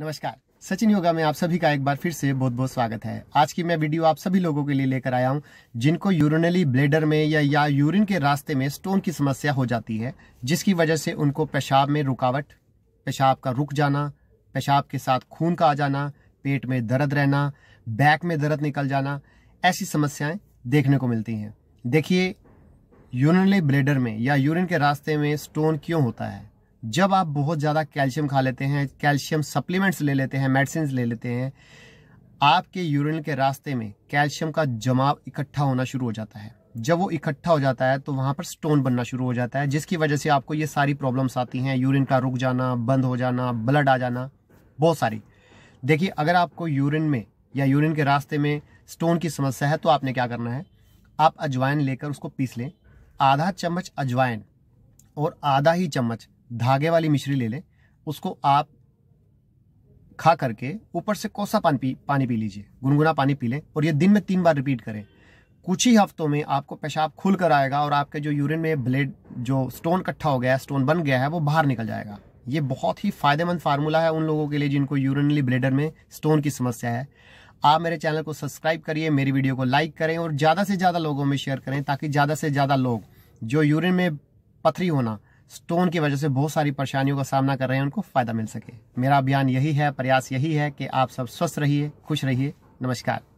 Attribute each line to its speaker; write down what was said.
Speaker 1: नमस्कार सचिन योगा में आप सभी का एक बार फिर से बहुत बहुत स्वागत है आज की मैं वीडियो आप सभी लोगों के लिए लेकर आया हूं जिनको यूरिनली ब्लेडर में या, या यूरिन के रास्ते में स्टोन की समस्या हो जाती है जिसकी वजह से उनको पेशाब में रुकावट पेशाब का रुक जाना पेशाब के साथ खून का आ जाना पेट में दर्द रहना बैक में दर्द निकल जाना ऐसी समस्याएँ देखने को मिलती हैं देखिए यूरिनली ब्लेडर में या यूरिन के रास्ते में स्टोन क्यों होता है जब आप बहुत ज़्यादा कैल्शियम खा लेते हैं कैल्शियम सप्लीमेंट्स ले लेते हैं मेडिसिन ले लेते हैं आपके यूरिन के रास्ते में कैल्शियम का जमाव इकट्ठा होना शुरू हो जाता है जब वो इकट्ठा हो जाता है तो वहाँ पर स्टोन बनना शुरू हो जाता है जिसकी वजह से आपको ये सारी प्रॉब्लम्स आती हैं यूरिन का रुक जाना बंद हो जाना ब्लड आ जाना बहुत सारी देखिए अगर आपको यूरिन में या यूरिन के रास्ते में स्टोन की समस्या है तो आपने क्या करना है आप अजवाइन लेकर उसको पीस लें आधा चम्मच अजवाइन और आधा ही चम्मच धागे वाली मिश्री ले लें उसको आप खा करके ऊपर से कोसा पान पी पानी पी लीजिए गुनगुना पानी पी लें और ये दिन में तीन बार रिपीट करें कुछ ही हफ्तों में आपको पेशाब खुल कर आएगा और आपके जो यूरिन में ब्लेड जो स्टोन इकट्ठा हो गया है स्टोन बन गया है वो बाहर निकल जाएगा ये बहुत ही फ़ायदेमंद फार्मूला है उन लोगों के लिए जिनको यूरिनली ब्लेडर में स्टोन की समस्या है आप मेरे चैनल को सब्सक्राइब करिए मेरी वीडियो को लाइक करें और ज़्यादा से ज़्यादा लोगों में शेयर करें ताकि ज़्यादा से ज़्यादा लोग जो यूरिन में पथरी होना स्टोन की वजह से बहुत सारी परेशानियों का सामना कर रहे हैं उनको फायदा मिल सके मेरा अभियान यही है प्रयास यही है कि आप सब स्वस्थ रहिए खुश रहिए नमस्कार